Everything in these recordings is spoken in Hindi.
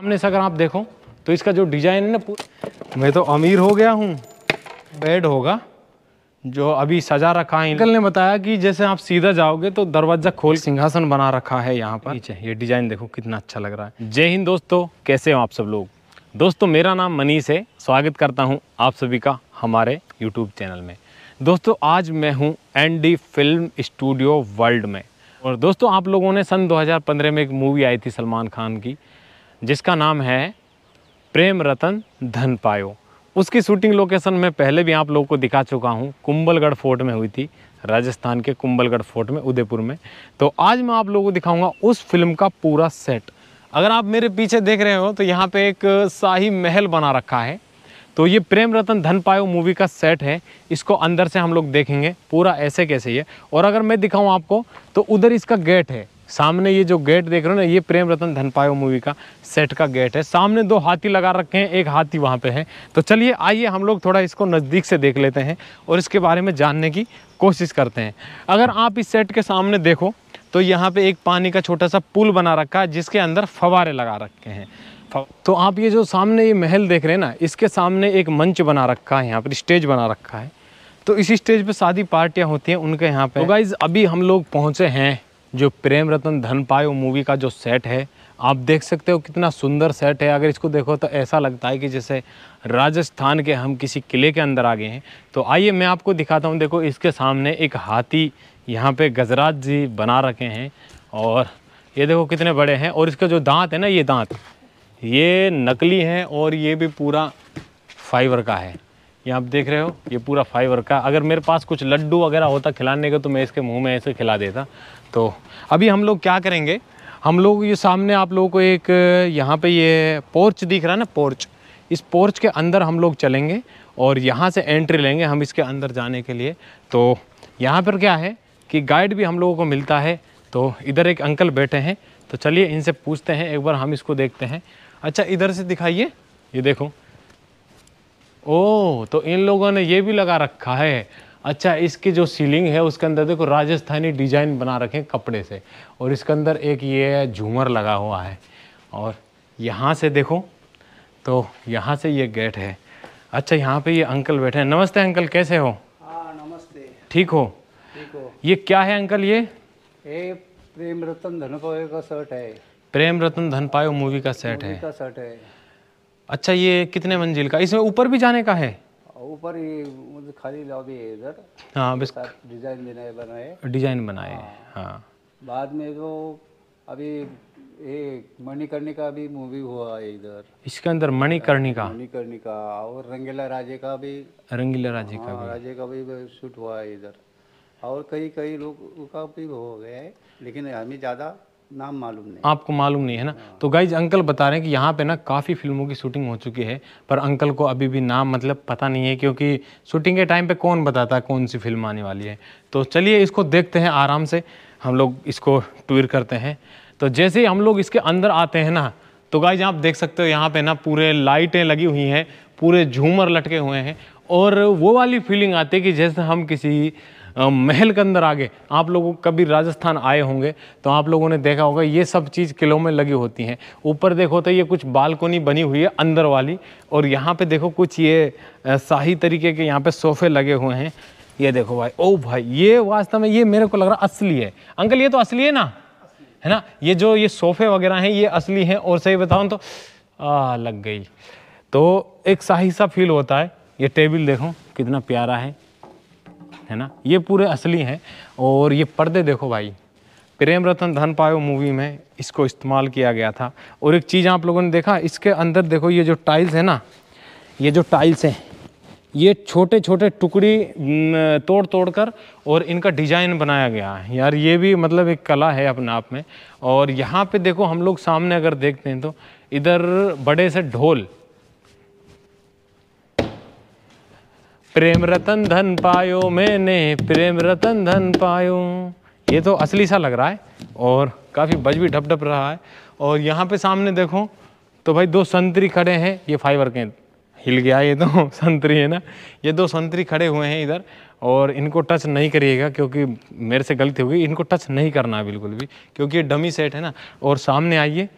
सामने से अगर आप देखो तो इसका जो डिजाइन है ना मैं तो अमीर हो गया हूँ बेड होगा जो अभी सजा रखा है अंकल ने बताया कि जैसे आप सीधा जाओगे तो दरवाजा खोल सिंहासन बना रखा है यहाँ पर नीचे ये डिजाइन देखो कितना अच्छा लग रहा है जय हिंद दोस्तों कैसे हो आप सब लोग दोस्तों मेरा नाम मनीष है स्वागत करता हूँ आप सभी का हमारे यूट्यूब चैनल में दोस्तों आज मैं हूँ एनडी फिल्म स्टूडियो वर्ल्ड में और दोस्तों आप लोगों ने सन 2015 में एक मूवी आई थी सलमान खान की जिसका नाम है प्रेम रतन धन पायो उसकी शूटिंग लोकेशन मैं पहले भी आप लोगों को दिखा चुका हूँ कुंबलगढ़ फोर्ट में हुई थी राजस्थान के कुंबलगढ़ फोर्ट में उदयपुर में तो आज मैं आप लोगों को दिखाऊंगा उस फिल्म का पूरा सेट अगर आप मेरे पीछे देख रहे हो तो यहाँ पे एक शाही महल बना रखा है तो ये प्रेम रतन धन पायो मूवी का सेट है इसको अंदर से हम लोग देखेंगे पूरा ऐसे कैसे ये और अगर मैं दिखाऊँ आपको तो उधर इसका गेट है सामने ये जो गेट देख रहे हो ना ये प्रेम रतन धनपायो मूवी का सेट का गेट है सामने दो हाथी लगा रखे हैं एक हाथी वहाँ पे है तो चलिए आइए हम लोग थोड़ा इसको नज़दीक से देख लेते हैं और इसके बारे में जानने की कोशिश करते हैं अगर आप इस सेट के सामने देखो तो यहाँ पे एक पानी का छोटा सा पुल बना रखा है जिसके अंदर फवारे लगा रखे हैं तो आप ये जो सामने ये महल देख रहे हैं ना इसके सामने एक मंच बना रखा है यहाँ पर स्टेज बना रखा है तो इसी स्टेज पे शादी पार्टियाँ होती हैं उनके यहाँ पे तो गाइज अभी हम लोग पहुँचे हैं जो प्रेम रतन धन पायो मूवी का जो सेट है आप देख सकते हो कितना सुंदर सेट है अगर इसको देखो तो ऐसा लगता है कि जैसे राजस्थान के हम किसी किले के अंदर आ गए हैं तो आइए मैं आपको दिखाता हूँ देखो इसके सामने एक हाथी यहाँ पे गजराज जी बना रखे हैं और ये देखो कितने बड़े हैं और इसके जो दांत है ना ये दांत ये नकली हैं और ये भी पूरा फाइबर का है ये आप देख रहे हो ये पूरा फाइबर का अगर मेरे पास कुछ लड्डू वगैरह होता खिलाने का तो मैं इसके मुंह में ऐसे खिला देता तो अभी हम लोग क्या करेंगे हम लोग ये सामने आप लोगों को एक यहाँ पे ये पोर्च दिख रहा है ना पोर्च इस पोर्च के अंदर हम लोग चलेंगे और यहाँ से एंट्री लेंगे हम इसके अंदर जाने के लिए तो यहाँ पर क्या है कि गाइड भी हम लोगों को मिलता है तो इधर एक अंकल बैठे हैं तो चलिए इनसे पूछते हैं एक बार हम इसको देखते हैं अच्छा इधर से दिखाइए ये देखो ओ तो इन लोगों ने ये भी लगा रखा है अच्छा इसकी जो सीलिंग है उसके अंदर देखो राजस्थानी डिजाइन बना रखे कपड़े से और इसके अंदर एक ये झूमर लगा हुआ है और यहाँ से देखो तो यहाँ से ये गेट है अच्छा यहाँ पे ये अंकल बैठे हैं नमस्ते अंकल कैसे हो हाँ नमस्ते ठीक हो ठीक हो ये क्या है अंकल ये ये प्रेम रतन धनपायो का सेट है प्रेम रतन धनपायो मूवी का सेट है का सेट है अच्छा ये कितने मंजिल का इसमें ऊपर भी जाने का है ऊपर ये खाली लॉबी है इधर हाँ बस डिजाइन बनाए बनाए डिजाइन बनाए हाँ, हाँ। बाद में जो अभी ये मणिकर्णी का भी मूवी हुआ है इधर इसके अंदर मणिकर्णी का मणिकर्णी का और रंगीला राजे का भी रंगीला राजे का हाँ, भी राजे का भी शूट हुआ है इधर और कई कई लोग का भी हो गया है लेकिन हमें ज़्यादा नाम मालूम नहीं आपको मालूम नहीं है ना हाँ। तो गाइज अंकल बता रहे हैं कि यहाँ पे ना काफ़ी फिल्मों की शूटिंग हो चुकी है पर अंकल को अभी भी नाम मतलब पता नहीं है क्योंकि शूटिंग के टाइम पे कौन बताता है कौन सी फिल्म आने वाली है तो चलिए इसको देखते हैं आराम से हम लोग इसको टूर करते हैं तो जैसे ही हम लोग इसके अंदर आते हैं ना तो गाइज आप देख सकते हो यहाँ पर ना पूरे लाइटें लगी हुई हैं पूरे झूमर लटके हुए हैं और वो वाली फीलिंग आती है कि जैसे हम किसी महल के अंदर आगे आप लोगों कभी राजस्थान आए होंगे तो आप लोगों ने देखा होगा ये सब चीज़ किलों में लगी होती हैं ऊपर देखो तो ये कुछ बालकोनी बनी हुई है अंदर वाली और यहाँ पे देखो कुछ ये शाही तरीके के यहाँ पे सोफे लगे हुए हैं ये देखो भाई ओ भाई ये वास्तव में ये मेरे को लग रहा असली है अंकल ये तो असली है ना है ना ये जो ये सोफे वगैरह हैं ये असली हैं और सही बताऊँ तो आ, लग गई तो एक शाही सा फील होता है ये टेबल देखो कितना प्यारा है है ना ये पूरे असली हैं और ये पर्दे देखो भाई प्रेम रतन धन पायो मूवी में इसको इस्तेमाल किया गया था और एक चीज़ आप लोगों ने देखा इसके अंदर देखो ये जो टाइल्स है ना ये जो टाइल्स हैं ये छोटे छोटे टुकड़ी तोड़ तोड़ कर और इनका डिज़ाइन बनाया गया है यार ये भी मतलब एक कला है अपने आप में और यहाँ पे देखो हम लोग सामने अगर देखते हैं तो इधर बड़े से ढोल प्रेम रतन धन पायो मैंने प्रेम रतन धन पायो ये तो असली सा लग रहा है और काफ़ी बज भी ढप ढप रहा है और यहाँ पे सामने देखो तो भाई दो संतरी खड़े हैं ये फाइबर के हिल गया ये तो संतरी है ना ये दो संतरी खड़े हुए हैं इधर और इनको टच नहीं करिएगा क्योंकि मेरे से गलती होगी इनको टच नहीं करना है बिल्कुल भी क्योंकि ये डमी सेट है ना और सामने आइए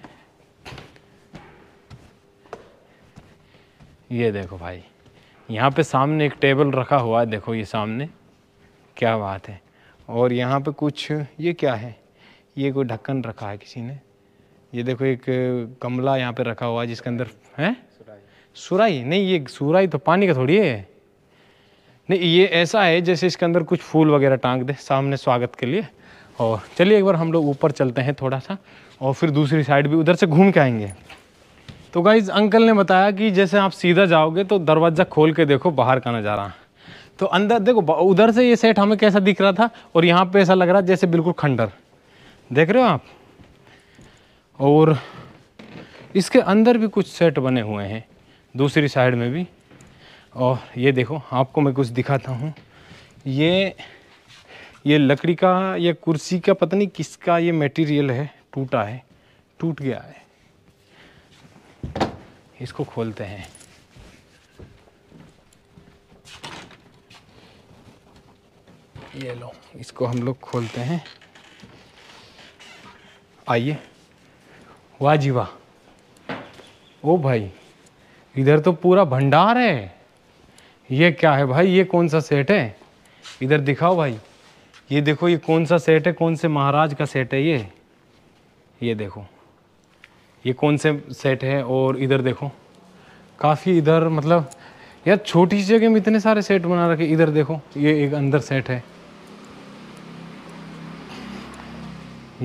ये देखो भाई यहाँ पे सामने एक टेबल रखा हुआ है देखो ये सामने क्या बात है और यहाँ पे कुछ ये क्या है ये कोई ढक्कन रखा है किसी ने ये देखो एक गमला यहाँ पे रखा हुआ है जिसके अंदर है सुराई नहीं ये सुराई तो पानी का थोड़ी है नहीं ये ऐसा है जैसे इसके अंदर कुछ फूल वगैरह टांग दे सामने स्वागत के लिए और चलिए एक बार हम लोग ऊपर चलते हैं थोड़ा सा और फिर दूसरी साइड भी उधर से घूम के आएंगे तो गाइज अंकल ने बताया कि जैसे आप सीधा जाओगे तो दरवाज़ा खोल के देखो बाहर का नज़ारा तो अंदर देखो उधर से ये सेट हमें कैसा दिख रहा था और यहाँ पे ऐसा लग रहा जैसे बिल्कुल खंडर देख रहे हो आप और इसके अंदर भी कुछ सेट बने हुए हैं दूसरी साइड में भी और ये देखो आपको मैं कुछ दिखाता हूँ ये ये लकड़ी का या कुर्सी का पता नहीं किसका ये मटेरियल है टूटा है टूट गया है इसको खोलते हैं ये लो इसको हम लोग खोलते हैं आइए वाह जी वाह ओ भाई इधर तो पूरा भंडार है ये क्या है भाई ये कौन सा सेट है इधर दिखाओ भाई ये देखो ये कौन सा सेट है कौन से महाराज का सेट है ये ये देखो ये कौन से सेट है और इधर देखो काफ़ी इधर मतलब यार छोटी जगह में इतने सारे सेट बना रखे इधर देखो ये एक अंदर सेट है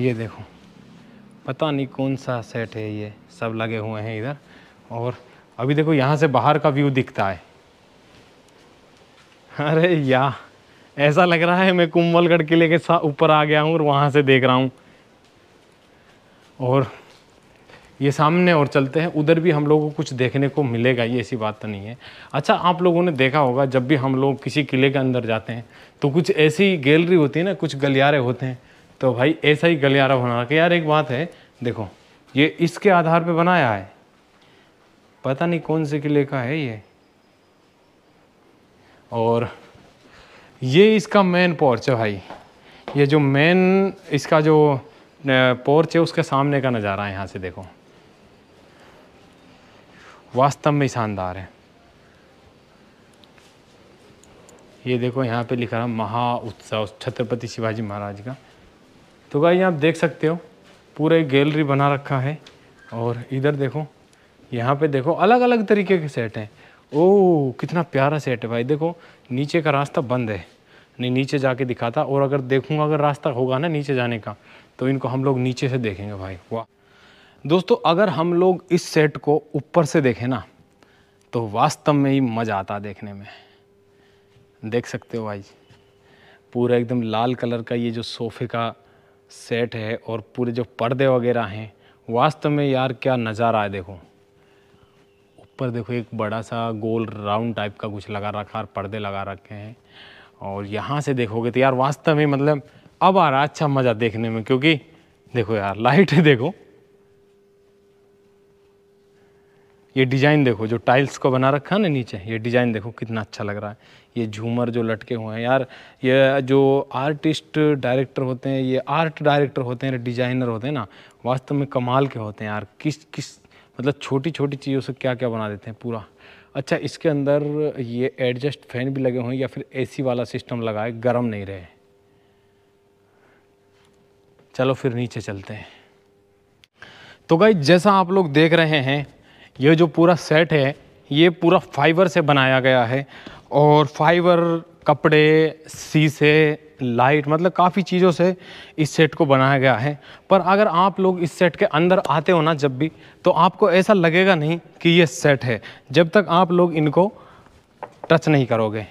ये देखो पता नहीं कौन सा सेट है ये सब लगे हुए हैं इधर और अभी देखो यहाँ से बाहर का व्यू दिखता है अरे या ऐसा लग रहा है मैं कुंभलगढ़ किले के साथ ऊपर आ गया हूँ और वहाँ से देख रहा हूँ और ये सामने और चलते हैं उधर भी हम लोगों को कुछ देखने को मिलेगा ये ऐसी बात तो नहीं है अच्छा आप लोगों ने देखा होगा जब भी हम लोग किसी किले के अंदर जाते हैं तो कुछ ऐसी गैलरी होती है ना कुछ गलियारे होते हैं तो भाई ऐसा ही गलियारा बना के यार एक बात है देखो ये इसके आधार पर बनाया है पता नहीं कौन से किले का है ये और ये इसका मेन पोर्च है भाई ये जो मेन इसका जो पोर्च है उसके सामने का नज़ारा है यहाँ से देखो वास्तव में शानदार है ये देखो यहाँ पे लिखा है महा उत्सव छत्रपति शिवाजी महाराज का तो भाई आप देख सकते हो पूरे गैलरी बना रखा है और इधर देखो यहाँ पे देखो अलग अलग तरीके के सेट हैं ओ कितना प्यारा सेट है भाई देखो नीचे का रास्ता बंद है नहीं नीचे जाके दिखाता और अगर देखूंगा अगर रास्ता होगा ना नीचे जाने का तो इनको हम लोग नीचे से देखेंगे भाई वाह दोस्तों अगर हम लोग इस सेट को ऊपर से देखें ना तो वास्तव में ही मज़ा आता देखने में देख सकते हो भाई पूरा एकदम लाल कलर का ये जो सोफ़े का सेट है और पूरे जो पर्दे वगैरह हैं वास्तव में यार क्या नज़ारा है देखो ऊपर देखो एक बड़ा सा गोल राउंड टाइप का कुछ लगा रखा है पर्दे लगा रखे हैं और यहाँ से देखोगे तो यार वास्तव में मतलब अब आ रहा अच्छा मज़ा देखने में क्योंकि देखो यार लाइट है देखो ये डिज़ाइन देखो जो टाइल्स को बना रखा है ना नीचे ये डिज़ाइन देखो कितना अच्छा लग रहा है ये झूमर जो लटके हुए हैं यार ये जो आर्टिस्ट डायरेक्टर होते हैं ये आर्ट डायरेक्टर होते हैं डिज़ाइनर होते हैं ना वास्तव में कमाल के होते हैं यार किस किस मतलब छोटी छोटी चीज़ों से क्या क्या बना देते हैं पूरा अच्छा इसके अंदर ये एडजस्ट फैन भी लगे हुए हैं या फिर ए वाला सिस्टम लगाए गर्म नहीं रहे चलो फिर नीचे चलते हैं तो गाई जैसा आप लोग देख रहे हैं ये जो पूरा सेट है ये पूरा फाइबर से बनाया गया है और फाइबर कपड़े शीशे लाइट मतलब काफ़ी चीज़ों से इस सेट को बनाया गया है पर अगर आप लोग इस सेट के अंदर आते हो ना जब भी तो आपको ऐसा लगेगा नहीं कि ये सेट है जब तक आप लोग इनको टच नहीं करोगे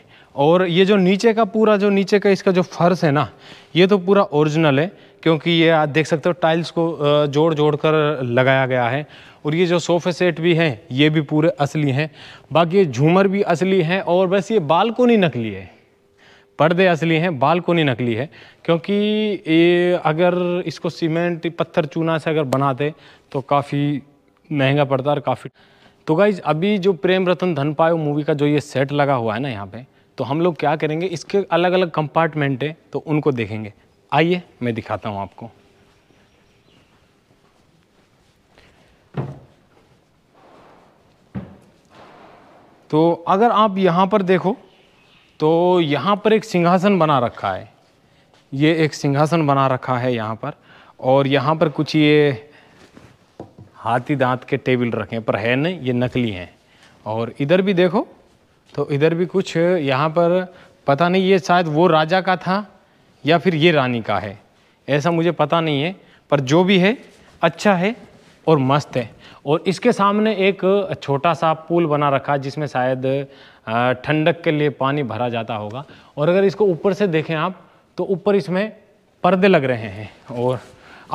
और ये जो नीचे का पूरा जो नीचे का इसका जो फर्श है ना ये तो पूरा ओरिजिनल है क्योंकि ये आप देख सकते हो टाइल्स को जोड़ जोड़ कर लगाया गया है और ये जो सोफे सेट भी हैं ये भी पूरे असली हैं बाकी ये झूमर भी असली हैं और बस ये बालकोनी नकली है पर्दे असली हैं बालकोनी नकली है क्योंकि ये अगर इसको सीमेंट पत्थर चूना से अगर बनाते तो काफ़ी महंगा पड़ता और काफ़ी तो गाइज अभी जो प्रेम रतन धन पायो मूवी का जो ये सेट लगा हुआ है ना यहाँ पे तो हम लोग क्या करेंगे इसके अलग अलग कंपार्टमेंट हैं तो उनको देखेंगे आइए मैं दिखाता हूँ आपको तो अगर आप यहाँ पर देखो तो यहाँ पर एक सिंहासन बना रखा है ये एक सिंहासन बना रखा है यहाँ पर और यहाँ पर कुछ ये हाथी दांत के टेबल रखे पर है नहीं ये नकली हैं और इधर भी देखो तो इधर भी कुछ यहाँ पर पता नहीं ये शायद वो राजा का था या फिर ये रानी का है ऐसा मुझे पता नहीं है पर जो भी है अच्छा है और मस्त है और इसके सामने एक छोटा सा पुल बना रखा है जिसमें शायद ठंडक के लिए पानी भरा जाता होगा और अगर इसको ऊपर से देखें आप तो ऊपर इसमें पर्दे लग रहे हैं और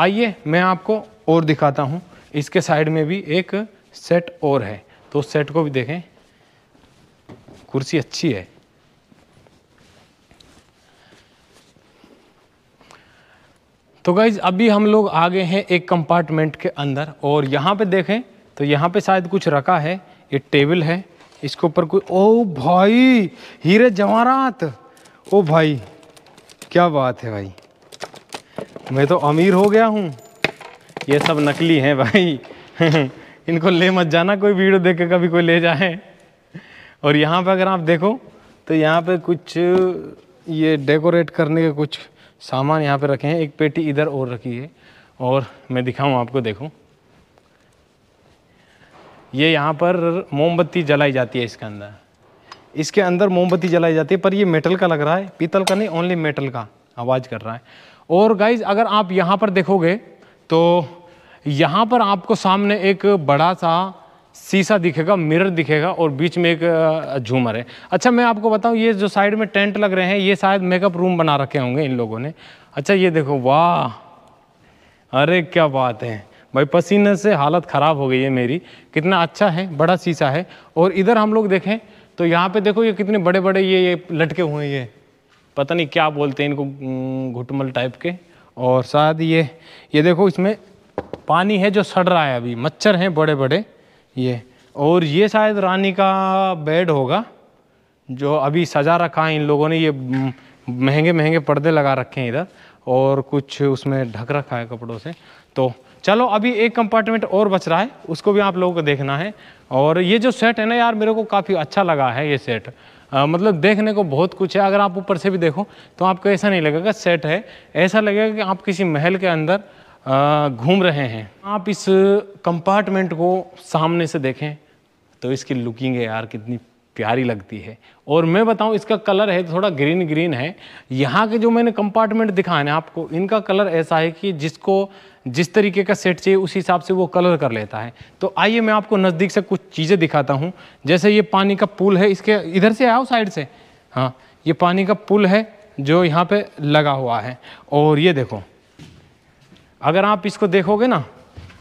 आइए मैं आपको और दिखाता हूँ इसके साइड में भी एक सेट और है तो उस सेट को भी देखें कुर्सी अच्छी है तो गाइज अभी हम लोग आ गए हैं एक कंपार्टमेंट के अंदर और यहाँ पे देखें तो यहाँ पे शायद कुछ रखा है ये टेबल है इसके ऊपर कोई ओ भाई हीरे जवाहरात ओ भाई क्या बात है भाई मैं तो अमीर हो गया हूँ ये सब नकली हैं भाई इनको ले मत जाना कोई वीडियो देख के कभी कोई ले जाए और यहाँ पर अगर आप देखो तो यहाँ पे कुछ ये डेकोरेट करने के कुछ सामान यहाँ पे रखे हैं एक पेटी इधर और रखी है और मैं दिखाऊँ आपको देखो ये यहाँ पर मोमबत्ती जलाई जाती है इसके अंदर इसके अंदर मोमबत्ती जलाई जाती है पर ये मेटल का लग रहा है पीतल का नहीं ओनली मेटल का आवाज़ कर रहा है और गाइज अगर आप यहाँ पर देखोगे तो यहाँ पर आपको सामने एक बड़ा सा शीशा दिखेगा मिरर दिखेगा और बीच में एक झूमर है अच्छा मैं आपको बताऊं ये जो साइड में टेंट लग रहे हैं ये शायद मेकअप रूम बना रखे होंगे इन लोगों ने अच्छा ये देखो वाह अरे क्या बात है भाई पसीने से हालत ख़राब हो गई है मेरी कितना अच्छा है बड़ा शीशा है और इधर हम लोग देखें तो यहाँ पे देखो ये कितने बड़े बड़े ये ये लटके हुए हैं ये पता नहीं क्या बोलते हैं इनको घुटमल टाइप के और शायद ये ये देखो इसमें पानी है जो सड़ रहा है अभी मच्छर हैं बड़े बड़े ये और ये शायद रानी का बेड होगा जो अभी सजा रखा है इन लोगों ने ये महंगे महंगे पर्दे लगा रखे हैं इधर और कुछ उसमें ढक रखा है कपड़ों से तो चलो अभी एक कंपार्टमेंट और बच रहा है उसको भी आप लोगों को देखना है और ये जो सेट है ना यार मेरे को काफ़ी अच्छा लगा है ये सेट आ, मतलब देखने को बहुत कुछ है अगर आप ऊपर से भी देखो तो आपको ऐसा नहीं लगेगा सेट है ऐसा लगेगा कि आप किसी महल के अंदर घूम रहे हैं आप इस कंपार्टमेंट को सामने से देखें तो इसकी लुकिंग है यार कितनी प्यारी लगती है और मैं बताऊं इसका कलर है थोड़ा ग्रीन ग्रीन है यहाँ के जो मैंने कंपार्टमेंट दिखाए ना आपको इनका कलर ऐसा है कि जिसको जिस तरीके का सेट चाहिए उस हिसाब से वो कलर कर लेता है तो आइए मैं आपको नज़दीक से कुछ चीज़ें दिखाता हूँ जैसे ये पानी का पुल है इसके इधर से आओ साइड से हाँ ये पानी का पुल है जो यहाँ पर लगा हुआ है और ये देखो अगर आप इसको देखोगे ना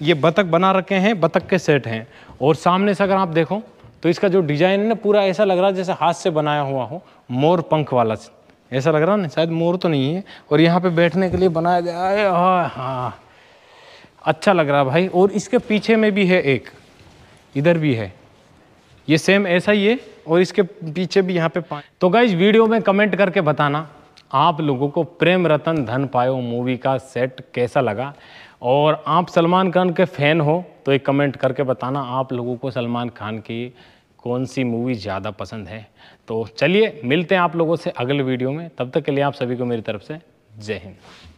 ये बतख बना रखे हैं बतख के सेट हैं और सामने से अगर आप देखो तो इसका जो डिजाइन है ना पूरा ऐसा लग रहा है जैसे हाथ से बनाया हुआ हो मोर पंख वाला ऐसा लग रहा ना शायद मोर तो नहीं है और यहाँ पे बैठने के लिए बनाया गया है हाँ हाँ अच्छा लग रहा भाई और इसके पीछे में भी है एक इधर भी है ये सेम ऐसा ही है और इसके पीछे भी यहाँ पे तो गाइज वीडियो में कमेंट करके बताना आप लोगों को प्रेम रतन धन पायो मूवी का सेट कैसा लगा और आप सलमान खान के फ़ैन हो तो एक कमेंट करके बताना आप लोगों को सलमान खान की कौन सी मूवी ज़्यादा पसंद है तो चलिए मिलते हैं आप लोगों से अगले वीडियो में तब तक के लिए आप सभी को मेरी तरफ से जय हिंद